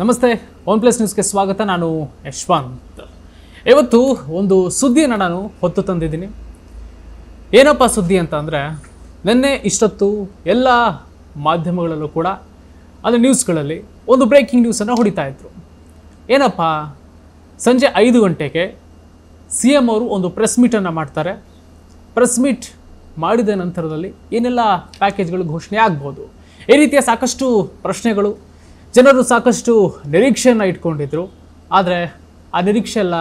ನಮಸ್ತೆ one plus ನ್ಯೂಸ್ಗೆ ಸ್ವಾಗತ ನಾನು ಯಶ್ವಂತ್ ಇವತ್ತು ಒಂದು ಸುದ್ದಿಯನ್ನು ನಾನು ಹೊತ್ತು ತಂದಿದ್ದೀನಿ ಏನಪ್ಪ ಸುದ್ದಿ ಅಂತ ಅಂದರೆ ನಿನ್ನೆ ಇಷ್ಟೊತ್ತು ಎಲ್ಲ ಮಾಧ್ಯಮಗಳಲ್ಲೂ ಕೂಡ ಅಂದರೆ ನ್ಯೂಸ್ಗಳಲ್ಲಿ ಒಂದು ಬ್ರೇಕಿಂಗ್ ನ್ಯೂಸನ್ನು ಹೊಡಿತಾ ಇದ್ರು ಏನಪ್ಪ ಸಂಜೆ ಐದು ಗಂಟೆಗೆ ಸಿ ಎಮ್ ಅವರು ಒಂದು ಪ್ರೆಸ್ ಮೀಟನ್ನು ಮಾಡ್ತಾರೆ ಪ್ರೆಸ್ ಮೀಟ್ ಮಾಡಿದ ನಂತರದಲ್ಲಿ ಏನೆಲ್ಲ ಪ್ಯಾಕೇಜ್ಗಳು ಘೋಷಣೆ ಆಗ್ಬೋದು ಈ ರೀತಿಯ ಸಾಕಷ್ಟು ಪ್ರಶ್ನೆಗಳು ಜನರು ಸಾಕಷ್ಟು ನಿರೀಕ್ಷೆಯನ್ನು ಇಟ್ಕೊಂಡಿದ್ರು ಆದರೆ ಆ ನಿರೀಕ್ಷೆ ಎಲ್ಲ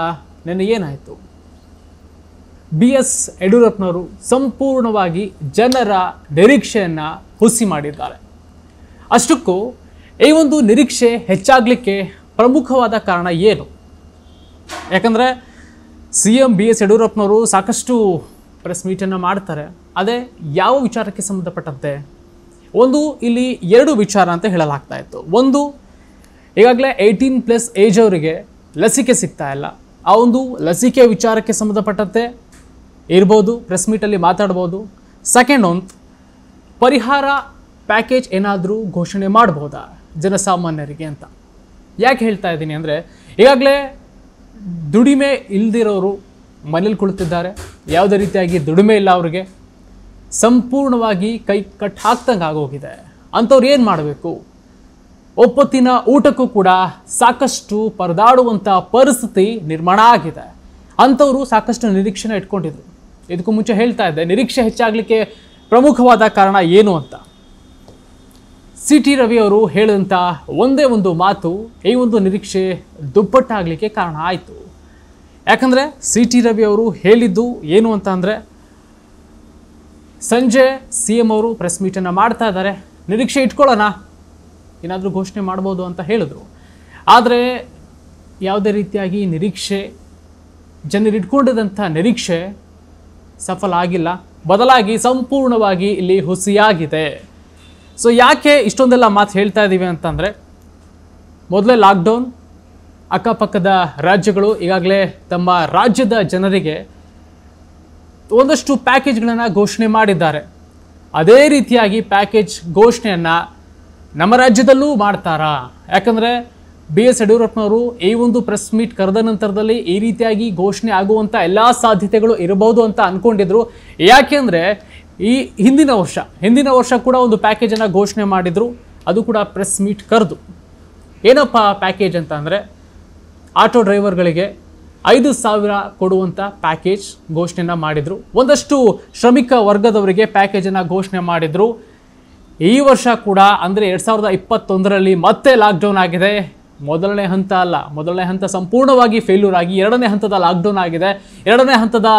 ನೆನ್ನೆ ಏನಾಯಿತು ಬಿ ಎಸ್ ಯಡಿಯೂರಪ್ಪನವರು ಸಂಪೂರ್ಣವಾಗಿ ಜನರ ನಿರೀಕ್ಷೆಯನ್ನು ಹುಸಿ ಮಾಡಿದ್ದಾರೆ ಅಷ್ಟಕ್ಕೂ ಈ ಒಂದು ನಿರೀಕ್ಷೆ ಹೆಚ್ಚಾಗಲಿಕ್ಕೆ ಪ್ರಮುಖವಾದ ಕಾರಣ ಏನು ಯಾಕಂದರೆ ಸಿ ಎಂ ಬಿ ಎಸ್ ಯಡಿಯೂರಪ್ಪನವರು ಸಾಕಷ್ಟು ಪ್ರೆಸ್ ಮೀಟನ್ನು ಮಾಡ್ತಾರೆ ಅದೇ ಯಾವ ವಿಚಾರಕ್ಕೆ ಸಂಬಂಧಪಟ್ಟಂತೆ ಒಂದು ಇಲ್ಲಿ ಎರಡು ವಿಚಾರ ಅಂತ ಹೇಳಲಾಗ್ತಾ ಇತ್ತು ಒಂದು ಈಗಾಗಲೇ ಏಯ್ಟೀನ್ ಪ್ಲಸ್ ಏಜ್ ಅವರಿಗೆ ಲಸಿಕೆ ಸಿಗ್ತಾ ಇಲ್ಲ ಆ ಒಂದು ಲಸಿಕೆ ವಿಚಾರಕ್ಕೆ ಸಂಬಂಧಪಟ್ಟಂತೆ ಇರ್ಬೋದು ಪ್ರೆಸ್ ಮೀಟಲ್ಲಿ ಮಾತಾಡ್ಬೋದು ಸೆಕೆಂಡ್ ಒಂದು ಪರಿಹಾರ ಪ್ಯಾಕೇಜ್ ಏನಾದರೂ ಘೋಷಣೆ ಮಾಡ್ಬೋದಾ ಜನಸಾಮಾನ್ಯರಿಗೆ ಅಂತ ಯಾಕೆ ಹೇಳ್ತಾ ಇದ್ದೀನಿ ಅಂದರೆ ಈಗಾಗಲೇ ದುಡಿಮೆ ಇಲ್ದಿರೋರು ಮನೇಲಿ ಕುಳಿತಿದ್ದಾರೆ ಯಾವುದೇ ರೀತಿಯಾಗಿ ದುಡಿಮೆ ಇಲ್ಲ ಅವರಿಗೆ ಸಂಪೂರ್ಣವಾಗಿ ಕೈ ಕಟ್ಟಾಕ್ದಂಗೆ ಆಗೋಗಿದೆ ಅಂಥವ್ರು ಏನು ಮಾಡಬೇಕು ಒಪ್ಪತ್ತಿನ ಊಟಕ್ಕೂ ಕೂಡ ಸಾಕಷ್ಟು ಪರದಾಡುವಂಥ ಪರಿಸ್ಥಿತಿ ನಿರ್ಮಾಣ ಆಗಿದೆ ಅಂಥವರು ಸಾಕಷ್ಟು ನಿರೀಕ್ಷೆನ ಇಟ್ಕೊಂಡಿದ್ರು ಇದಕ್ಕೂ ಮುಂಚೆ ಹೇಳ್ತಾ ಇದ್ದೆ ನಿರೀಕ್ಷೆ ಹೆಚ್ಚಾಗಲಿಕ್ಕೆ ಪ್ರಮುಖವಾದ ಕಾರಣ ಏನು ಅಂತ ಸಿ ಟಿ ರವಿಯವರು ಹೇಳಿದಂಥ ಒಂದೇ ಒಂದು ಮಾತು ಈ ಒಂದು ನಿರೀಕ್ಷೆ ದುಪ್ಪಟ್ಟಾಗಲಿಕ್ಕೆ ಕಾರಣ ಆಯಿತು ಯಾಕಂದರೆ ಸಿ ಟಿ ರವಿಯವರು ಹೇಳಿದ್ದು ಏನು ಅಂತ ಅಂದರೆ ಸಂಜೆ ಸಿ ಎಂ ಅವರು ಪ್ರೆಸ್ ಮೀಟನ್ನು ಮಾಡ್ತಾ ಇದ್ದಾರೆ ನಿರೀಕ್ಷೆ ಇಟ್ಕೊಳ್ಳೋಣ ಏನಾದರೂ ಘೋಷಣೆ ಮಾಡ್ಬೋದು ಅಂತ ಹೇಳಿದ್ರು ಆದರೆ ಯಾವುದೇ ರೀತಿಯಾಗಿ ನಿರೀಕ್ಷೆ ಜನರು ನಿರೀಕ್ಷೆ ಸಫಲ ಆಗಿಲ್ಲ ಬದಲಾಗಿ ಸಂಪೂರ್ಣವಾಗಿ ಇಲ್ಲಿ ಹುಸಿಯಾಗಿದೆ ಸೊ ಯಾಕೆ ಇಷ್ಟೊಂದೆಲ್ಲ ಮಾತು ಹೇಳ್ತಾ ಇದ್ದೀವಿ ಅಂತಂದರೆ ಮೊದಲೇ ಲಾಕ್ಡೌನ್ ಅಕ್ಕಪಕ್ಕದ ರಾಜ್ಯಗಳು ಈಗಾಗಲೇ ತಮ್ಮ ರಾಜ್ಯದ ಜನರಿಗೆ ಒಂದಷ್ಟು ಪ್ಯಾಕೇಜ್ಗಳನ್ನು ಘೋಷಣೆ ಮಾಡಿದ್ದಾರೆ ಅದೇ ರೀತಿಯಾಗಿ ಪ್ಯಾಕೇಜ್ ಘೋಷಣೆಯನ್ನು ನಮ್ಮ ರಾಜ್ಯದಲ್ಲೂ ಮಾಡ್ತಾರಾ ಯಾಕಂದರೆ ಬಿ ಎಸ್ ಯಡಿಯೂರಪ್ಪನವರು ಈ ಒಂದು ಪ್ರೆಸ್ ಮೀಟ್ ಕರೆದ ನಂತರದಲ್ಲಿ ಈ ರೀತಿಯಾಗಿ ಘೋಷಣೆ ಆಗುವಂಥ ಎಲ್ಲ ಸಾಧ್ಯತೆಗಳು ಇರಬಹುದು ಅಂತ ಅಂದ್ಕೊಂಡಿದ್ರು ಯಾಕೆಂದರೆ ಈ ಹಿಂದಿನ ವರ್ಷ ಹಿಂದಿನ ವರ್ಷ ಕೂಡ ಒಂದು ಪ್ಯಾಕೇಜನ್ನು ಘೋಷಣೆ ಮಾಡಿದರು ಅದು ಕೂಡ ಪ್ರೆಸ್ ಮೀಟ್ ಕರೆದು ಏನಪ್ಪ ಪ್ಯಾಕೇಜ್ ಅಂತ ಅಂದರೆ ಆಟೋ ಡ್ರೈವರ್ಗಳಿಗೆ ಐದು ಸಾವಿರ ಕೊಡುವಂಥ ಪ್ಯಾಕೇಜ್ ಘೋಷಣೆಯನ್ನು ಮಾಡಿದರು ಒಂದಷ್ಟು ಶ್ರಮಿಕ ವರ್ಗದವರಿಗೆ ಪ್ಯಾಕೇಜನ್ನು ಘೋಷಣೆ ಮಾಡಿದರು ಈ ವರ್ಷ ಕೂಡ ಅಂದರೆ ಎರಡು ಸಾವಿರದ ಇಪ್ಪತ್ತೊಂದರಲ್ಲಿ ಮತ್ತೆ ಲಾಕ್ಡೌನ್ ಆಗಿದೆ ಮೊದಲನೇ ಹಂತ ಅಲ್ಲ ಮೊದಲನೇ ಹಂತ ಸಂಪೂರ್ಣವಾಗಿ ಫೇಲ್ಯೂರ್ ಆಗಿ ಎರಡನೇ ಹಂತದ ಲಾಕ್ಡೌನ್ ಆಗಿದೆ ಎರಡನೇ ಹಂತದ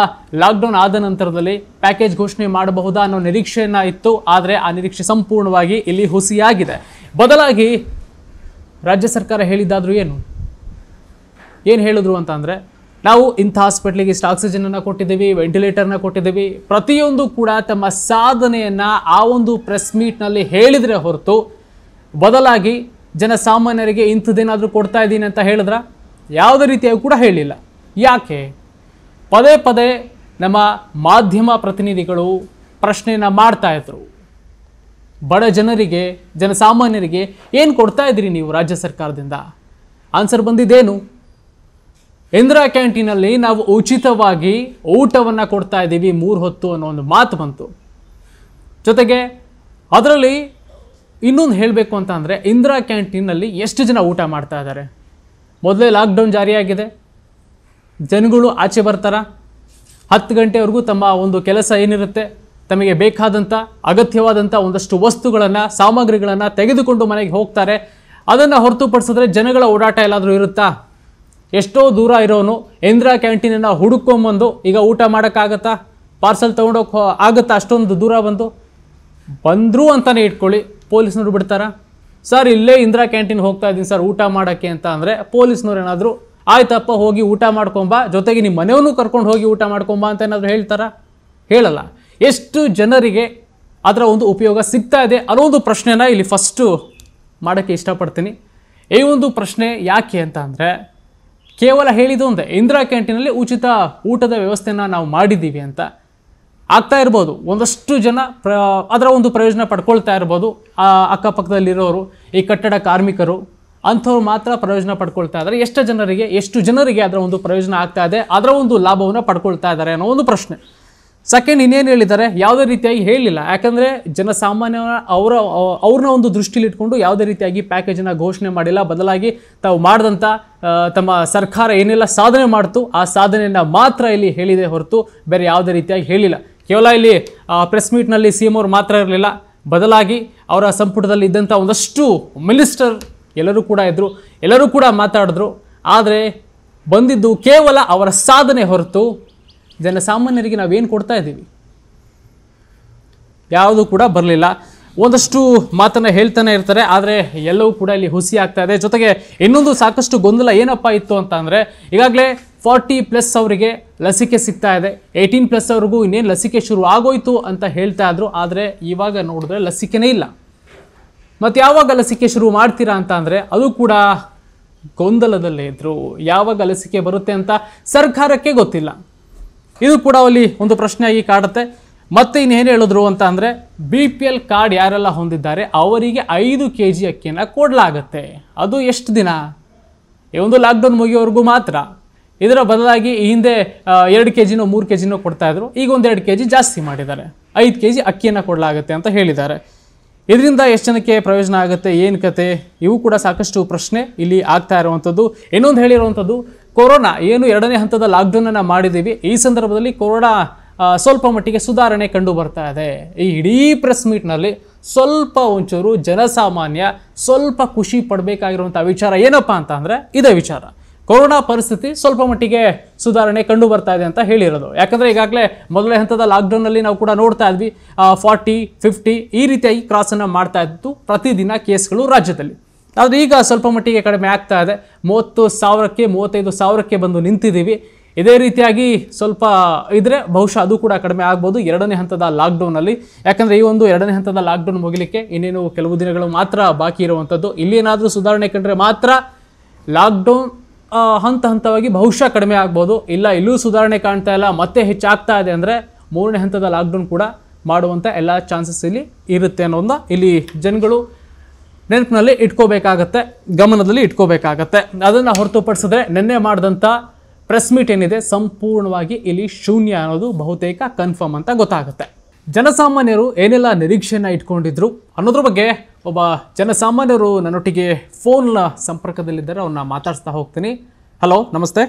ಲಾಕ್ಡೌನ್ ಆದ ನಂತರದಲ್ಲಿ ಪ್ಯಾಕೇಜ್ ಘೋಷಣೆ ಮಾಡಬಹುದಾ ಅನ್ನೋ ನಿರೀಕ್ಷೆಯನ್ನು ಇತ್ತು ಆದರೆ ಆ ನಿರೀಕ್ಷೆ ಸಂಪೂರ್ಣವಾಗಿ ಇಲ್ಲಿ ಹುಸಿಯಾಗಿದೆ ಬದಲಾಗಿ ರಾಜ್ಯ ಸರ್ಕಾರ ಹೇಳಿದ್ದಾದರೂ ಏನು ಏನು ಹೇಳಿದ್ರು ಅಂತ ಅಂದರೆ ನಾವು ಇಂಥ ಹಾಸ್ಪಿಟ್ಲಿಗೆ ಇಷ್ಟು ಆಕ್ಸಿಜನನ್ನು ಕೊಟ್ಟಿದ್ದೀವಿ ವೆಂಟಿಲೇಟರ್ನ ಕೊಟ್ಟಿದ್ದೀವಿ ಪ್ರತಿಯೊಂದು ಕೂಡ ತಮ್ಮ ಸಾಧನೆಯನ್ನು ಆ ಒಂದು ಪ್ರೆಸ್ ಮೀಟ್ನಲ್ಲಿ ಹೇಳಿದರೆ ಹೊರತು ಬದಲಾಗಿ ಜನಸಾಮಾನ್ಯರಿಗೆ ಇಂಥದ್ದೇನಾದರೂ ಕೊಡ್ತಾ ಇದ್ದೀನಿ ಅಂತ ಹೇಳಿದ್ರ ಯಾವುದೇ ರೀತಿಯಾಗಿ ಕೂಡ ಹೇಳಿಲ್ಲ ಯಾಕೆ ಪದೇ ಪದೇ ನಮ್ಮ ಮಾಧ್ಯಮ ಪ್ರತಿನಿಧಿಗಳು ಪ್ರಶ್ನೆಯನ್ನು ಇದ್ರು ಬಡ ಜನರಿಗೆ ಜನಸಾಮಾನ್ಯರಿಗೆ ಏನು ಕೊಡ್ತಾ ಇದ್ದೀರಿ ನೀವು ರಾಜ್ಯ ಸರ್ಕಾರದಿಂದ ಆನ್ಸರ್ ಬಂದಿದ್ದೇನು ಇಂದಿರಾ ಕ್ಯಾಂಟೀನಲ್ಲಿ ನಾವು ಉಚಿತವಾಗಿ ಊಟವನ್ನು ಕೊಡ್ತಾ ಇದ್ದೀವಿ ಮೂರು ಹೊತ್ತು ಅನ್ನೋ ಒಂದು ಮಾತು ಬಂತು ಜೊತೆಗೆ ಅದರಲ್ಲಿ ಇನ್ನೊಂದು ಹೇಳಬೇಕು ಅಂತ ಅಂದರೆ ಇಂದಿರಾ ಕ್ಯಾಂಟೀನಲ್ಲಿ ಎಷ್ಟು ಜನ ಊಟ ಮಾಡ್ತಾ ಇದ್ದಾರೆ ಮೊದಲೇ ಲಾಕ್ಡೌನ್ ಜಾರಿಯಾಗಿದೆ ಜನಗಳು ಆಚೆ ಬರ್ತಾರ ಹತ್ತು ಗಂಟೆವರೆಗೂ ತಮ್ಮ ಒಂದು ಕೆಲಸ ಏನಿರುತ್ತೆ ತಮಗೆ ಬೇಕಾದಂಥ ಅಗತ್ಯವಾದಂಥ ಒಂದಷ್ಟು ವಸ್ತುಗಳನ್ನು ಸಾಮಗ್ರಿಗಳನ್ನು ತೆಗೆದುಕೊಂಡು ಮನೆಗೆ ಹೋಗ್ತಾರೆ ಅದನ್ನು ಹೊರತುಪಡಿಸಿದ್ರೆ ಜನಗಳ ಓಡಾಟ ಎಲ್ಲಾದರೂ ಇರುತ್ತಾ ಎಷ್ಟೋ ದೂರ ಇರೋನು ಇಂದಿರಾ ಕ್ಯಾಂಟೀನನ್ನು ಹುಡುಕೊಂಬಂದು ಈಗ ಊಟ ಮಾಡೋಕ್ಕಾಗತ್ತಾ ಪಾರ್ಸಲ್ ತೊಗೊಂಡೋಗಿ ಆಗುತ್ತಾ ಅಷ್ಟೊಂದು ದೂರ ಬಂದು ಬಂದರು ಅಂತಲೇ ಇಟ್ಕೊಳ್ಳಿ ಪೊಲೀಸ್ನವ್ರು ಬಿಡ್ತಾರಾ ಸರ್ ಇಲ್ಲೇ ಇಂದಿರಾ ಕ್ಯಾಂಟೀನ್ ಹೋಗ್ತಾ ಇದ್ದೀನಿ ಸರ್ ಊಟ ಮಾಡೋಕ್ಕೆ ಅಂತ ಅಂದರೆ ಪೊಲೀಸ್ನವ್ರು ಏನಾದರೂ ಆಯ್ತಪ್ಪ ಹೋಗಿ ಊಟ ಮಾಡ್ಕೊಂಬ ಜೊತೆಗೆ ನಿಮ್ಮ ಮನೆಯವನು ಕರ್ಕೊಂಡು ಹೋಗಿ ಊಟ ಮಾಡ್ಕೊಂಬ ಅಂತ ಏನಾದರೂ ಹೇಳ್ತಾರಾ ಹೇಳಲ್ಲ ಎಷ್ಟು ಜನರಿಗೆ ಅದರ ಒಂದು ಉಪಯೋಗ ಸಿಗ್ತಾ ಇದೆ ಅನ್ನೋ ಒಂದು ಪ್ರಶ್ನೆನ ಇಲ್ಲಿ ಫಸ್ಟು ಮಾಡೋಕ್ಕೆ ಇಷ್ಟಪಡ್ತೀನಿ ಈ ಒಂದು ಪ್ರಶ್ನೆ ಯಾಕೆ ಅಂತ ಅಂದರೆ ಕೇವಲ ಅಂದರೆ ಇಂದಿರಾ ಕ್ಯಾಂಟೀನಲ್ಲಿ ಉಚಿತ ಊಟದ ವ್ಯವಸ್ಥೆಯನ್ನು ನಾವು ಮಾಡಿದ್ದೀವಿ ಅಂತ ಆಗ್ತಾ ಇರ್ಬೋದು ಒಂದಷ್ಟು ಜನ ಪ್ರ ಅದರ ಒಂದು ಪ್ರಯೋಜನ ಪಡ್ಕೊಳ್ತಾ ಇರ್ಬೋದು ಆ ಅಕ್ಕಪಕ್ಕದಲ್ಲಿರೋರು ಈ ಕಟ್ಟಡ ಕಾರ್ಮಿಕರು ಅಂಥವ್ರು ಮಾತ್ರ ಪ್ರಯೋಜನ ಪಡ್ಕೊಳ್ತಾ ಇದ್ದಾರೆ ಎಷ್ಟು ಜನರಿಗೆ ಎಷ್ಟು ಜನರಿಗೆ ಅದರ ಒಂದು ಪ್ರಯೋಜನ ಆಗ್ತಾ ಇದೆ ಅದರ ಒಂದು ಲಾಭವನ್ನು ಪಡ್ಕೊಳ್ತಾ ಇದ್ದಾರೆ ಅನ್ನೋ ಒಂದು ಪ್ರಶ್ನೆ ಸೆಕೆಂಡ್ ಇನ್ನೇನು ಹೇಳಿದ್ದಾರೆ ಯಾವುದೇ ರೀತಿಯಾಗಿ ಹೇಳಿಲ್ಲ ಯಾಕಂದರೆ ಜನಸಾಮಾನ್ಯ ಅವರ ಅವ್ರನ್ನ ಒಂದು ದೃಷ್ಟಿಲಿ ಇಟ್ಕೊಂಡು ಯಾವುದೇ ರೀತಿಯಾಗಿ ಪ್ಯಾಕೇಜನ್ನು ಘೋಷಣೆ ಮಾಡಿಲ್ಲ ಬದಲಾಗಿ ತಾವು ಮಾಡಿದಂಥ ತಮ್ಮ ಸರ್ಕಾರ ಏನೆಲ್ಲ ಸಾಧನೆ ಮಾಡ್ತು ಆ ಸಾಧನೆಯನ್ನು ಮಾತ್ರ ಇಲ್ಲಿ ಹೇಳಿದೆ ಹೊರತು ಬೇರೆ ಯಾವುದೇ ರೀತಿಯಾಗಿ ಹೇಳಿಲ್ಲ ಕೇವಲ ಇಲ್ಲಿ ಪ್ರೆಸ್ ಮೀಟ್ನಲ್ಲಿ ಸಿ ಎಂ ಅವರು ಮಾತ್ರ ಇರಲಿಲ್ಲ ಬದಲಾಗಿ ಅವರ ಸಂಪುಟದಲ್ಲಿ ಇದ್ದಂಥ ಒಂದಷ್ಟು ಮಿನಿಸ್ಟರ್ ಎಲ್ಲರೂ ಕೂಡ ಇದ್ದರು ಎಲ್ಲರೂ ಕೂಡ ಮಾತಾಡಿದ್ರು ಆದರೆ ಬಂದಿದ್ದು ಕೇವಲ ಅವರ ಸಾಧನೆ ಹೊರತು ಜನಸಾಮಾನ್ಯರಿಗೆ ನಾವೇನು ಕೊಡ್ತಾ ಇದ್ದೀವಿ ಯಾವುದೂ ಕೂಡ ಬರಲಿಲ್ಲ ಒಂದಷ್ಟು ಮಾತನ್ನು ಹೇಳ್ತಾನೆ ಇರ್ತಾರೆ ಆದರೆ ಎಲ್ಲವೂ ಕೂಡ ಇಲ್ಲಿ ಹುಸಿ ಆಗ್ತಾ ಇದೆ ಜೊತೆಗೆ ಇನ್ನೊಂದು ಸಾಕಷ್ಟು ಗೊಂದಲ ಏನಪ್ಪ ಇತ್ತು ಅಂತ ಅಂದರೆ ಈಗಾಗಲೇ ಫಾರ್ಟಿ ಪ್ಲಸ್ ಅವರಿಗೆ ಲಸಿಕೆ ಸಿಗ್ತಾ ಇದೆ ಏಯ್ಟೀನ್ ಪ್ಲಸ್ ಅವ್ರಿಗೂ ಇನ್ನೇನು ಲಸಿಕೆ ಶುರು ಆಗೋಯ್ತು ಅಂತ ಹೇಳ್ತಾ ಇದ್ರು ಆದರೆ ಇವಾಗ ನೋಡಿದ್ರೆ ಲಸಿಕೆನೇ ಇಲ್ಲ ಮತ್ತು ಯಾವಾಗ ಲಸಿಕೆ ಶುರು ಮಾಡ್ತೀರಾ ಅಂತ ಅಂದರೆ ಅದು ಕೂಡ ಗೊಂದಲದಲ್ಲೇ ಇದ್ರು ಯಾವಾಗ ಲಸಿಕೆ ಬರುತ್ತೆ ಅಂತ ಸರ್ಕಾರಕ್ಕೆ ಗೊತ್ತಿಲ್ಲ ಇದು ಕೂಡ ಅಲ್ಲಿ ಒಂದು ಪ್ರಶ್ನೆ ಪ್ರಶ್ನೆಯಾಗಿ ಕಾಡುತ್ತೆ ಮತ್ತೆ ಇನ್ನೇನು ಹೇಳಿದ್ರು ಅಂತ ಅಂದರೆ ಬಿ ಪಿ ಎಲ್ ಕಾರ್ಡ್ ಯಾರೆಲ್ಲ ಹೊಂದಿದ್ದಾರೆ ಅವರಿಗೆ ಐದು ಕೆ ಜಿ ಅಕ್ಕಿಯನ್ನು ಕೊಡಲಾಗತ್ತೆ ಅದು ಎಷ್ಟು ದಿನ ಈ ಒಂದು ಲಾಕ್ಡೌನ್ ಮುಗಿಯೋವರೆಗೂ ಮಾತ್ರ ಇದರ ಬದಲಾಗಿ ಈ ಹಿಂದೆ ಎರಡು ಕೆ ಜಿನೋ ಮೂರು ಕೆ ಜಿನೋ ಕೊಡ್ತಾಯಿದ್ರು ಈಗ ಒಂದು ಎರಡು ಕೆ ಜಿ ಜಾಸ್ತಿ ಮಾಡಿದ್ದಾರೆ ಐದು ಕೆ ಜಿ ಅಕ್ಕಿಯನ್ನು ಕೊಡಲಾಗುತ್ತೆ ಅಂತ ಹೇಳಿದ್ದಾರೆ ಇದರಿಂದ ಎಷ್ಟು ಜನಕ್ಕೆ ಪ್ರಯೋಜನ ಆಗುತ್ತೆ ಏನು ಕತೆ ಇವು ಕೂಡ ಸಾಕಷ್ಟು ಪ್ರಶ್ನೆ ಇಲ್ಲಿ ಆಗ್ತಾ ಇರುವಂಥದ್ದು ಇನ್ನೊಂದು ಹೇಳಿರುವಂಥದ್ದು ಕೊರೋನಾ ಏನು ಎರಡನೇ ಹಂತದ ಲಾಕ್ಡೌನನ್ನು ಮಾಡಿದ್ದೀವಿ ಈ ಸಂದರ್ಭದಲ್ಲಿ ಕೊರೋನಾ ಸ್ವಲ್ಪ ಮಟ್ಟಿಗೆ ಸುಧಾರಣೆ ಕಂಡು ಬರ್ತಾ ಇದೆ ಈ ಇಡೀ ಪ್ರೆಸ್ ಮೀಟ್ನಲ್ಲಿ ಸ್ವಲ್ಪ ಒಂಚೂರು ಜನಸಾಮಾನ್ಯ ಸ್ವಲ್ಪ ಖುಷಿ ಪಡಬೇಕಾಗಿರುವಂಥ ವಿಚಾರ ಏನಪ್ಪ ಅಂತ ಅಂದರೆ ಇದೇ ವಿಚಾರ ಕೊರೋನಾ ಪರಿಸ್ಥಿತಿ ಸ್ವಲ್ಪ ಮಟ್ಟಿಗೆ ಸುಧಾರಣೆ ಕಂಡು ಬರ್ತಾ ಇದೆ ಅಂತ ಹೇಳಿರೋದು ಯಾಕಂದರೆ ಈಗಾಗಲೇ ಮೊದಲನೇ ಹಂತದ ಲಾಕ್ಡೌನಲ್ಲಿ ನಾವು ಕೂಡ ನೋಡ್ತಾ ಇದ್ವಿ ಫಾರ್ಟಿ ಫಿಫ್ಟಿ ಈ ರೀತಿಯಾಗಿ ಕ್ರಾಸನ್ನು ಮಾಡ್ತಾ ಇದ್ದು ಪ್ರತಿದಿನ ಕೇಸ್ಗಳು ರಾಜ್ಯದಲ್ಲಿ ಆದರೆ ಈಗ ಸ್ವಲ್ಪ ಮಟ್ಟಿಗೆ ಕಡಿಮೆ ಆಗ್ತಾ ಇದೆ ಮೂವತ್ತು ಸಾವಿರಕ್ಕೆ ಮೂವತ್ತೈದು ಸಾವಿರಕ್ಕೆ ಬಂದು ನಿಂತಿದ್ದೀವಿ ಇದೇ ರೀತಿಯಾಗಿ ಸ್ವಲ್ಪ ಇದ್ರೆ ಬಹುಶಃ ಅದು ಕೂಡ ಕಡಿಮೆ ಆಗ್ಬೋದು ಎರಡನೇ ಹಂತದ ಲಾಕ್ಡೌನಲ್ಲಿ ಯಾಕಂದರೆ ಈ ಒಂದು ಎರಡನೇ ಹಂತದ ಲಾಕ್ಡೌನ್ ಮುಗಿಲಿಕ್ಕೆ ಇನ್ನೇನು ಕೆಲವು ದಿನಗಳು ಮಾತ್ರ ಬಾಕಿ ಇರುವಂಥದ್ದು ಏನಾದರೂ ಸುಧಾರಣೆ ಕಂಡ್ರೆ ಮಾತ್ರ ಲಾಕ್ಡೌನ್ ಹಂತ ಹಂತವಾಗಿ ಬಹುಶಃ ಕಡಿಮೆ ಆಗ್ಬೋದು ಇಲ್ಲ ಇಲ್ಲೂ ಸುಧಾರಣೆ ಕಾಣ್ತಾ ಇಲ್ಲ ಮತ್ತೆ ಹೆಚ್ಚಾಗ್ತಾ ಇದೆ ಅಂದರೆ ಮೂರನೇ ಹಂತದ ಲಾಕ್ಡೌನ್ ಕೂಡ ಮಾಡುವಂಥ ಎಲ್ಲ ಚಾನ್ಸಸ್ ಇಲ್ಲಿ ಇರುತ್ತೆ ಅನ್ನೋದನ್ನ ಇಲ್ಲಿ ಜನಗಳು ನೆನಪಿನಲ್ಲಿ ಇಟ್ಕೋಬೇಕಾಗತ್ತೆ ಗಮನದಲ್ಲಿ ಇಟ್ಕೋಬೇಕಾಗತ್ತೆ ಅದನ್ನು ಹೊರತುಪಡಿಸಿದ್ರೆ ನಿನ್ನೆ ಮಾಡಿದಂಥ ಪ್ರೆಸ್ ಮೀಟ್ ಏನಿದೆ ಸಂಪೂರ್ಣವಾಗಿ ಇಲ್ಲಿ ಶೂನ್ಯ ಅನ್ನೋದು ಬಹುತೇಕ ಕನ್ಫರ್ಮ್ ಅಂತ ಗೊತ್ತಾಗುತ್ತೆ ಜನಸಾಮಾನ್ಯರು ಏನೆಲ್ಲ ನಿರೀಕ್ಷೆಯನ್ನು ಇಟ್ಕೊಂಡಿದ್ರು ಅನ್ನೋದ್ರ ಬಗ್ಗೆ ಒಬ್ಬ ಜನಸಾಮಾನ್ಯರು ನನ್ನೊಟ್ಟಿಗೆ ಫೋನ್ನ ಸಂಪರ್ಕದಲ್ಲಿದ್ದಾರೆ ಅವ್ರನ್ನ ಮಾತಾಡ್ಸ್ತಾ ಹೋಗ್ತೀನಿ ಹಲೋ ನಮಸ್ತೆ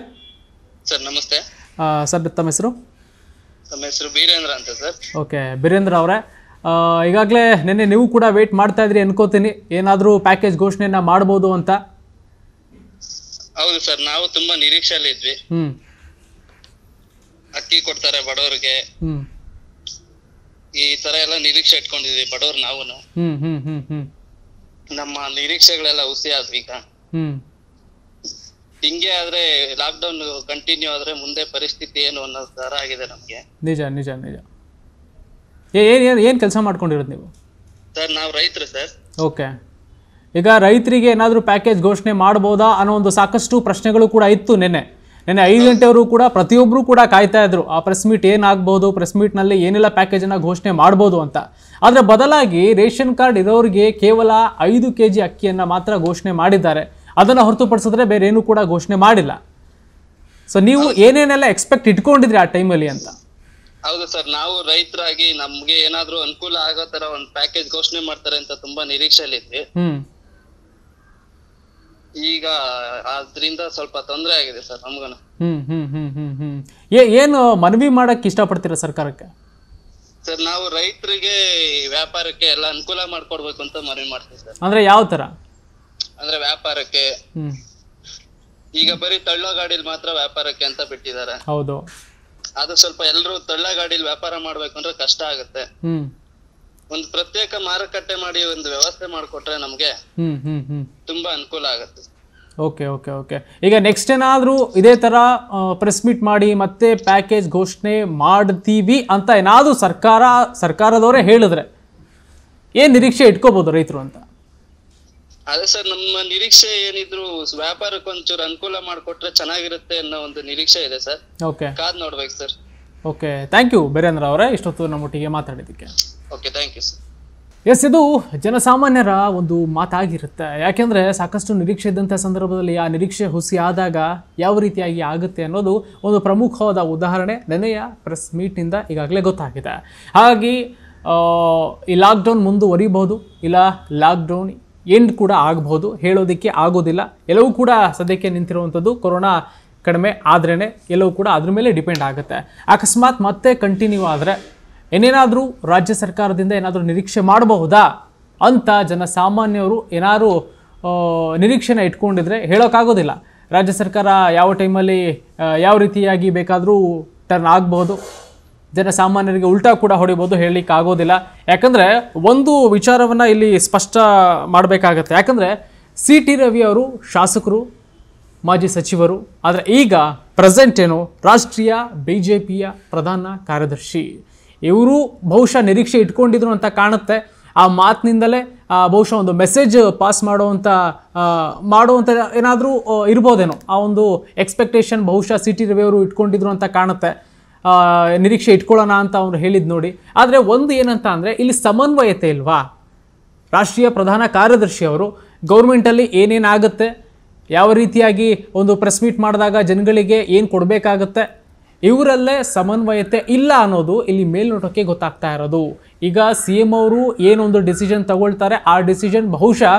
ಸರ್ ನಮಸ್ತೆ ಸರ್ ತಮ್ಮ ಹೆಸರು ತಮ್ಮ ಹೆಸರು ಬೀರೇಂದ್ರ ಅಂತ ಸರ್ ಓಕೆ ಬೀರೇಂದ್ರ ಅವರೇ ಈಗಾಗಲೇ ನಿನ್ನೆ ನೀವು ಕೂಡ ವೇಟ್ ಮಾಡ್ತಾ ಇದ್ರಿ ಅನ್ಕೋತೀನಿ ಏನಾದರೂ ಪ್ಯಾಕೇಜ್ ಘೋಷಣೆನ ಮಾಡಬಹುದು ಅಂತ ಹೌದು ಸರ್ ನಾವು ತುಂಬಾ ನಿರೀಕ್ಷೆಯಲ್ಲಿ ಇದ್ವಿ ಅಕ್ಕಿ ಕೊಡ್ತಾರೆ ಬಡವರಿಗೆ ಈ ತರ ಎಲ್ಲ ನಿರೀಕ್ಷೆ ಇಟ್ಕೊಂಡಿದ್ವಿ ಬಡವರು ನಾವು ಹ್ಮ್ ಹ್ಮ್ ಹ್ಮ್ ಹ್ಮ್ ನಮ್ಮ ನಿರೀಕ್ಷೆಗಳೆಲ್ಲ ಹುಸಿ ಆದ್ವಿ ಈಗ ಹ್ಮ್ ಹಿಂಗೆ ಆದ್ರೆ ಲಾಕ್ಡೌನ್ ಕಂಟಿನ್ಯೂ ಆದ್ರೆ ಮುಂದೆ ಪರಿಸ್ಥಿತಿ ಏನು ಅನ್ನೋ ತರ ಆಗಿದೆ ನಮ್ಗೆ ನಿಜ ನಿಜ ನಿಜ ಏನು ಏನು ಕೆಲಸ ಮಾಡ್ಕೊಂಡಿರೋದು ನೀವು ಸರ್ ನಾವು ರೈತರು ಸರ್ ಓಕೆ ಈಗ ರೈತರಿಗೆ ಏನಾದರೂ ಪ್ಯಾಕೇಜ್ ಘೋಷಣೆ ಮಾಡ್ಬೋದಾ ಅನ್ನೋ ಒಂದು ಸಾಕಷ್ಟು ಪ್ರಶ್ನೆಗಳು ಕೂಡ ಇತ್ತು ನಿನ್ನೆ ನಿನ್ನೆ ಐದು ಗಂಟೆಯವರು ಕೂಡ ಪ್ರತಿಯೊಬ್ಬರು ಕೂಡ ಕಾಯ್ತಾ ಇದ್ರು ಆ ಪ್ರೆಸ್ ಮೀಟ್ ಏನಾಗ್ಬೋದು ಪ್ರೆಸ್ ಮೀಟ್ನಲ್ಲಿ ಏನೆಲ್ಲ ಪ್ಯಾಕೇಜನ್ನು ಘೋಷಣೆ ಮಾಡ್ಬೋದು ಅಂತ ಆದರೆ ಬದಲಾಗಿ ರೇಷನ್ ಕಾರ್ಡ್ ಇರೋರಿಗೆ ಕೇವಲ ಐದು ಕೆ ಜಿ ಅಕ್ಕಿಯನ್ನು ಮಾತ್ರ ಘೋಷಣೆ ಮಾಡಿದ್ದಾರೆ ಅದನ್ನು ಹೊರತುಪಡಿಸಿದ್ರೆ ಬೇರೆ ಏನೂ ಕೂಡ ಘೋಷಣೆ ಮಾಡಿಲ್ಲ ಸೊ ನೀವು ಏನೇನೆಲ್ಲ ಎಕ್ಸ್ಪೆಕ್ಟ್ ಇಟ್ಕೊಂಡಿದ್ರಿ ಆ ಟೈಮಲ್ಲಿ ಅಂತ ಹೌದು ಸರ್ ನಾವು ರೈತರಾಗಿ ನಮ್ಗೆ ಏನಾದ್ರು ಅನುಕೂಲ ಆಗೋ ತರ ಒಂದ್ ಪ್ಯಾಕೇಜ್ ಘೋಷಣೆ ಮಾಡ್ತಾರೆ ಅಂತ ತುಂಬಾ ನಿರೀಕ್ಷೆ ಹ್ಮ್ ಈಗ ಅದ್ರಿಂದ ಸ್ವಲ್ಪ ತೊಂದರೆ ಆಗಿದೆ ಸರ್ ನಮ್ಗನು ಏನು ಮನವಿ ಮಾಡಕ್ ಇಷ್ಟಪಡ್ತೀರಾ ಸರ್ಕಾರಕ್ಕೆ ಸರ್ ನಾವು ರೈತರಿಗೆ ವ್ಯಾಪಾರಕ್ಕೆ ಎಲ್ಲ ಅನುಕೂಲ ಮಾಡ್ಕೊಡ್ಬೇಕು ಅಂತ ಮನವಿ ಮಾಡ್ತೀವಿ ಸರ್ ಅಂದ್ರೆ ಯಾವ ತರ ಅಂದ್ರೆ ವ್ಯಾಪಾರಕ್ಕೆ ಈಗ ಬರೀ ತಳ್ಳೋ ಗಾಡಿಲಿ ಮಾತ್ರ ವ್ಯಾಪಾರಕ್ಕೆ ಅಂತ ಬಿಟ್ಟಿದ್ದಾರೆ ಹೌದು ಅದು ಸ್ವಲ್ಪ ಎಲ್ರು ತಳ್ಳಗಾಡಿಲಿ ವ್ಯಾಪಾರ ಮಾಡ್ಬೇಕು ಅಂದ್ರೆ ಕಷ್ಟ ಆಗುತ್ತೆ ಒಂದು ಪ್ರತ್ಯೇಕ ಮಾರುಕಟ್ಟೆ ಮಾಡಿ ಒಂದು ವ್ಯವಸ್ಥೆ ಮಾಡಿಕೊಟ್ರೆ ನಮ್ಗೆ ತುಂಬಾ ಅನುಕೂಲ ಆಗುತ್ತೆ ಓಕೆ ಓಕೆ ಓಕೆ ಈಗ ನೆಕ್ಸ್ಟ್ ಏನಾದರೂ ಇದೇ ಥರ ಪ್ರೆಸ್ ಮೀಟ್ ಮಾಡಿ ಮತ್ತೆ ಪ್ಯಾಕೇಜ್ ಘೋಷಣೆ ಮಾಡ್ತೀವಿ ಅಂತ ಏನಾದರೂ ಸರ್ಕಾರ ಸರ್ಕಾರದವರೇ ಹೇಳಿದ್ರೆ ಏನು ನಿರೀಕ್ಷೆ ಇಟ್ಕೋಬೋದು ರೈತರು ಅಂತ ಅದೇ ಸರ್ ನಮ್ಮ ನಿರೀಕ್ಷೆ ಏನಿದ್ರು ವ್ಯಾಪಾರಕ್ಕೆ ಒಂಚೂರು ಅನುಕೂಲ ಮಾಡಿಕೊಟ್ರೆ ಚೆನ್ನಾಗಿರುತ್ತೆ ಅನ್ನೋ ಒಂದು ನಿರೀಕ್ಷೆ ಇದೆ ಸರ್ ಓಕೆ ಕಾದ್ ನೋಡ್ಬೇಕು sir okay thank you Birendra ಅವರೇ ಇಷ್ಟೊತ್ತು ನಮ್ಮೊಟ್ಟಿಗೆ ಮಾತಾಡಿದ್ದಕ್ಕೆ okay thank you sir yes ಇದು ಜನಸಾಮಾನ್ಯರ ಒಂದು ಮಾತಾಗಿರುತ್ತೆ ಯಾಕೆಂದರೆ ಸಾಕಷ್ಟು ನಿರೀಕ್ಷೆ ಇದ್ದಂಥ ಸಂದರ್ಭದಲ್ಲಿ ಆ ನಿರೀಕ್ಷೆ ಹುಸಿ ಆದಾಗ ಯಾವ ರೀತಿಯಾಗಿ ಆಗುತ್ತೆ ಅನ್ನೋದು ಒಂದು ಪ್ರಮುಖವಾದ ಉದಾಹರಣೆ ನೆನೆಯ ಪ್ರೆಸ್ ಮೀಟ್ನಿಂದ ಈಗಾಗಲೇ ಗೊತ್ತಾಗಿದೆ ಹಾಗಾಗಿ ಈ ಲಾಕ್ಡೌನ್ ಮುಂದುವರಿಬಹುದು ಇಲ್ಲ ಲಾಕ್ಡೌನ್ ಎಂಡ್ ಕೂಡ ಆಗಬಹುದು ಹೇಳೋದಕ್ಕೆ ಆಗೋದಿಲ್ಲ ಎಲ್ಲವೂ ಕೂಡ ಸದ್ಯಕ್ಕೆ ನಿಂತಿರುವಂಥದ್ದು ಕೊರೋನಾ ಕಡಿಮೆ ಆದ್ರೇ ಎಲ್ಲವೂ ಕೂಡ ಅದ್ರ ಮೇಲೆ ಡಿಪೆಂಡ್ ಆಗುತ್ತೆ ಅಕಸ್ಮಾತ್ ಮತ್ತೆ ಕಂಟಿನ್ಯೂ ಆದರೆ ಏನೇನಾದರೂ ರಾಜ್ಯ ಸರ್ಕಾರದಿಂದ ಏನಾದರೂ ನಿರೀಕ್ಷೆ ಮಾಡಬಹುದಾ ಅಂತ ಜನಸಾಮಾನ್ಯರು ಏನಾದರೂ ನಿರೀಕ್ಷೆನ ಇಟ್ಕೊಂಡಿದ್ರೆ ಹೇಳೋಕ್ಕಾಗೋದಿಲ್ಲ ರಾಜ್ಯ ಸರ್ಕಾರ ಯಾವ ಟೈಮಲ್ಲಿ ಯಾವ ರೀತಿಯಾಗಿ ಬೇಕಾದರೂ ಟರ್ನ್ ಆಗಬಹುದು ಜನಸಾಮಾನ್ಯರಿಗೆ ಉಲ್ಟಾ ಕೂಡ ಹೊಡಿಬೋದು ಆಗೋದಿಲ್ಲ ಯಾಕಂದರೆ ಒಂದು ವಿಚಾರವನ್ನು ಇಲ್ಲಿ ಸ್ಪಷ್ಟ ಮಾಡಬೇಕಾಗತ್ತೆ ಯಾಕಂದರೆ ಸಿ ಟಿ ರವಿ ಅವರು ಶಾಸಕರು ಮಾಜಿ ಸಚಿವರು ಆದರೆ ಈಗ ಪ್ರೆಸೆಂಟ್ ಏನು ರಾಷ್ಟ್ರೀಯ ಬಿ ಜೆ ಪಿಯ ಪ್ರಧಾನ ಕಾರ್ಯದರ್ಶಿ ಇವರು ಬಹುಶಃ ನಿರೀಕ್ಷೆ ಇಟ್ಕೊಂಡಿದ್ರು ಅಂತ ಕಾಣುತ್ತೆ ಆ ಮಾತಿನಿಂದಲೇ ಬಹುಶಃ ಒಂದು ಮೆಸೇಜ್ ಪಾಸ್ ಮಾಡುವಂಥ ಮಾಡುವಂಥ ಏನಾದರೂ ಇರ್ಬೋದೇನೋ ಆ ಒಂದು ಎಕ್ಸ್ಪೆಕ್ಟೇಷನ್ ಬಹುಶಃ ಸಿ ಟಿ ರವಿಯವರು ಇಟ್ಕೊಂಡಿದ್ರು ಅಂತ ಕಾಣುತ್ತೆ ನಿರೀಕ್ಷೆ ಇಟ್ಕೊಳ್ಳೋಣ ಅಂತ ಅವ್ರು ಹೇಳಿದ್ ನೋಡಿ ಆದರೆ ಒಂದು ಏನಂತ ಅಂದರೆ ಇಲ್ಲಿ ಸಮನ್ವಯತೆ ಇಲ್ವಾ ರಾಷ್ಟ್ರೀಯ ಪ್ರಧಾನ ಕಾರ್ಯದರ್ಶಿ ಅವರು ಗೌರ್ಮೆಂಟಲ್ಲಿ ಏನೇನಾಗುತ್ತೆ ಯಾವ ರೀತಿಯಾಗಿ ಒಂದು ಪ್ರೆಸ್ ಮೀಟ್ ಮಾಡಿದಾಗ ಜನಗಳಿಗೆ ಏನು ಕೊಡಬೇಕಾಗತ್ತೆ ಇವರಲ್ಲೇ ಸಮನ್ವಯತೆ ಇಲ್ಲ ಅನ್ನೋದು ಇಲ್ಲಿ ಮೇಲ್ನೋಟಕ್ಕೆ ಗೊತ್ತಾಗ್ತಾ ಇರೋದು ಈಗ ಸಿ ಎಮ್ ಅವರು ಏನೊಂದು ಡಿಸಿಷನ್ ತಗೊಳ್ತಾರೆ ಆ ಡಿಸಿಷನ್ ಬಹುಶಃ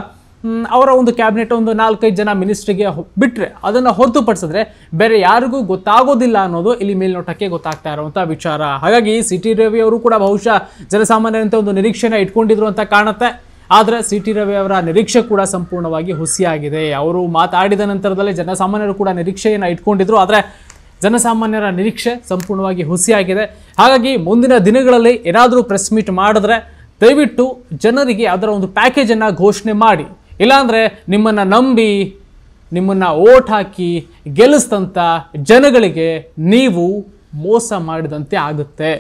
ಅವರ ಒಂದು ಕ್ಯಾಬಿನೆಟ್ ಒಂದು ನಾಲ್ಕೈದು ಜನ ಮಿನಿಸ್ಟ್ರಿಗೆ ಬಿಟ್ಟರೆ ಅದನ್ನು ಹೊರತುಪಡಿಸಿದ್ರೆ ಬೇರೆ ಯಾರಿಗೂ ಗೊತ್ತಾಗೋದಿಲ್ಲ ಅನ್ನೋದು ಇಲ್ಲಿ ಮೇಲ್ನೋಟಕ್ಕೆ ಗೊತ್ತಾಗ್ತಾ ಇರುವಂಥ ವಿಚಾರ ಹಾಗಾಗಿ ಸಿ ಟಿ ರವಿ ಅವರು ಕೂಡ ಬಹುಶಃ ಜನಸಾಮಾನ್ಯರಂತೆ ಒಂದು ನಿರೀಕ್ಷೆಯನ್ನು ಇಟ್ಕೊಂಡಿದ್ರು ಅಂತ ಕಾಣುತ್ತೆ ಆದರೆ ಸಿ ಟಿ ರವಿ ಅವರ ನಿರೀಕ್ಷೆ ಕೂಡ ಸಂಪೂರ್ಣವಾಗಿ ಹುಸಿಯಾಗಿದೆ ಅವರು ಮಾತಾಡಿದ ನಂತರದಲ್ಲಿ ಜನಸಾಮಾನ್ಯರು ಕೂಡ ನಿರೀಕ್ಷೆಯನ್ನು ಇಟ್ಕೊಂಡಿದ್ರು ಆದರೆ ಜನಸಾಮಾನ್ಯರ ನಿರೀಕ್ಷೆ ಸಂಪೂರ್ಣವಾಗಿ ಹುಸಿಯಾಗಿದೆ ಹಾಗಾಗಿ ಮುಂದಿನ ದಿನಗಳಲ್ಲಿ ಏನಾದರೂ ಪ್ರೆಸ್ ಮೀಟ್ ಮಾಡಿದ್ರೆ ದಯವಿಟ್ಟು ಜನರಿಗೆ ಅದರ ಒಂದು ಪ್ಯಾಕೇಜನ್ನು ಘೋಷಣೆ ಮಾಡಿ ಇಲ್ಲಾಂದರೆ ನಿಮ್ಮನ್ನು ನಂಬಿ ನಿಮ್ಮನ್ನು ಓಟ್ ಹಾಕಿ ಗೆಲ್ಲಿಸಿದಂಥ ಜನಗಳಿಗೆ ನೀವು ಮೋಸ ಮಾಡಿದಂತೆ ಆಗುತ್ತೆ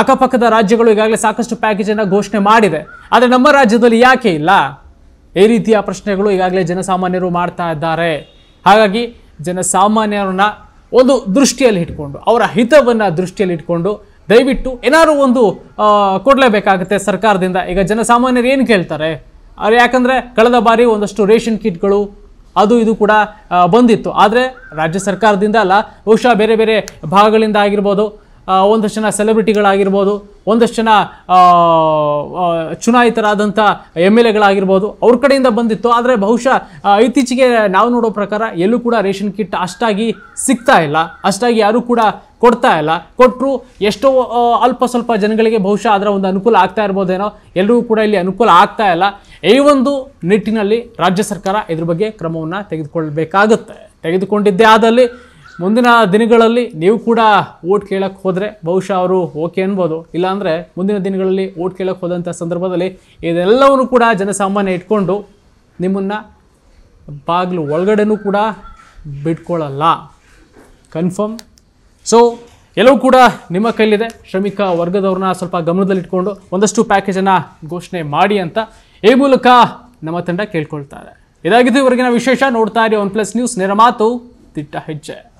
ಅಕ್ಕಪಕ್ಕದ ರಾಜ್ಯಗಳು ಈಗಾಗಲೇ ಸಾಕಷ್ಟು ಪ್ಯಾಕೇಜನ್ನು ಘೋಷಣೆ ಮಾಡಿದೆ ಆದರೆ ನಮ್ಮ ರಾಜ್ಯದಲ್ಲಿ ಯಾಕೆ ಇಲ್ಲ ಈ ರೀತಿಯ ಪ್ರಶ್ನೆಗಳು ಈಗಾಗಲೇ ಜನಸಾಮಾನ್ಯರು ಮಾಡ್ತಾ ಇದ್ದಾರೆ ಹಾಗಾಗಿ ಜನಸಾಮಾನ್ಯರನ್ನ ಒಂದು ದೃಷ್ಟಿಯಲ್ಲಿ ಇಟ್ಕೊಂಡು ಅವರ ಹಿತವನ್ನು ದೃಷ್ಟಿಯಲ್ಲಿ ಇಟ್ಕೊಂಡು ದಯವಿಟ್ಟು ಏನಾದರೂ ಒಂದು ಕೊಡಲೇಬೇಕಾಗುತ್ತೆ ಸರ್ಕಾರದಿಂದ ಈಗ ಜನಸಾಮಾನ್ಯರು ಏನು ಕೇಳ್ತಾರೆ ಅವ್ರು ಯಾಕಂದರೆ ಕಳೆದ ಬಾರಿ ಒಂದಷ್ಟು ರೇಷನ್ ಕಿಟ್ಗಳು ಅದು ಇದು ಕೂಡ ಬಂದಿತ್ತು ಆದರೆ ರಾಜ್ಯ ಸರ್ಕಾರದಿಂದ ಅಲ್ಲ ಬಹುಶಃ ಬೇರೆ ಬೇರೆ ಭಾಗಗಳಿಂದ ಆಗಿರ್ಬೋದು ಒಂದಷ್ಟು ಜನ ಸೆಲೆಬ್ರಿಟಿಗಳಾಗಿರ್ಬೋದು ಒಂದಷ್ಟು ಜನ ಚುನಾಯಿತರಾದಂಥ ಎಮ್ ಎಲ್ ಎಗಳಾಗಿರ್ಬೋದು ಅವ್ರ ಕಡೆಯಿಂದ ಬಂದಿತ್ತು ಆದರೆ ಬಹುಶಃ ಇತ್ತೀಚೆಗೆ ನಾವು ನೋಡೋ ಪ್ರಕಾರ ಎಲ್ಲೂ ಕೂಡ ರೇಷನ್ ಕಿಟ್ ಅಷ್ಟಾಗಿ ಸಿಗ್ತಾ ಇಲ್ಲ ಅಷ್ಟಾಗಿ ಯಾರೂ ಕೂಡ ಕೊಡ್ತಾ ಇಲ್ಲ ಕೊಟ್ಟರು ಎಷ್ಟೋ ಅಲ್ಪ ಸ್ವಲ್ಪ ಜನಗಳಿಗೆ ಬಹುಶಃ ಅದರ ಒಂದು ಅನುಕೂಲ ಆಗ್ತಾ ಇರ್ಬೋದೇನೋ ಎಲ್ಲರಿಗೂ ಕೂಡ ಇಲ್ಲಿ ಅನುಕೂಲ ಆಗ್ತಾ ಇಲ್ಲ ಈ ಒಂದು ನಿಟ್ಟಿನಲ್ಲಿ ರಾಜ್ಯ ಸರ್ಕಾರ ಇದ್ರ ಬಗ್ಗೆ ಕ್ರಮವನ್ನು ತೆಗೆದುಕೊಳ್ಬೇಕಾಗುತ್ತೆ ತೆಗೆದುಕೊಂಡಿದ್ದೇ ಆದಲ್ಲಿ ಮುಂದಿನ ದಿನಗಳಲ್ಲಿ ನೀವು ಕೂಡ ಓಟ್ ಕೇಳಕ್ಕೆ ಹೋದರೆ ಬಹುಶಃ ಅವರು ಓಕೆ ಅನ್ಬೋದು ಇಲ್ಲಾಂದರೆ ಮುಂದಿನ ದಿನಗಳಲ್ಲಿ ಓಟ್ ಕೇಳಕ್ಕೆ ಹೋದಂಥ ಸಂದರ್ಭದಲ್ಲಿ ಇದೆಲ್ಲವನ್ನು ಕೂಡ ಜನಸಾಮಾನ್ಯ ಇಟ್ಕೊಂಡು ನಿಮ್ಮನ್ನು ಬಾಗಿಲು ಒಳಗಡೆನೂ ಕೂಡ ಬಿಟ್ಕೊಳ್ಳಲ್ಲ ಕನ್ಫರ್ಮ್ ಸೊ ಎಲ್ಲವೂ ಕೂಡ ನಿಮ್ಮ ಕೈಲಿದೆ ಶ್ರಮಿಕ ವರ್ಗದವ್ರನ್ನ ಸ್ವಲ್ಪ ಗಮನದಲ್ಲಿಟ್ಕೊಂಡು ಒಂದಷ್ಟು ಪ್ಯಾಕೇಜನ್ನು ಘೋಷಣೆ ಮಾಡಿ ಅಂತ ಈ ಮೂಲಕ ನಮ್ಮ ತಂಡ ಕೇಳ್ಕೊಳ್ತಾರೆ ಇದಾಗಿದ್ದು ಇವರೆಗಿನ ವಿಶೇಷ ನೋಡ್ತಾ ಇರಿ ಒನ್ ಪ್ಲಸ್ ನ್ಯೂಸ್ ನಿರಮಾತು ದಿಟ್ಟ ಹೆಜ್ಜೆ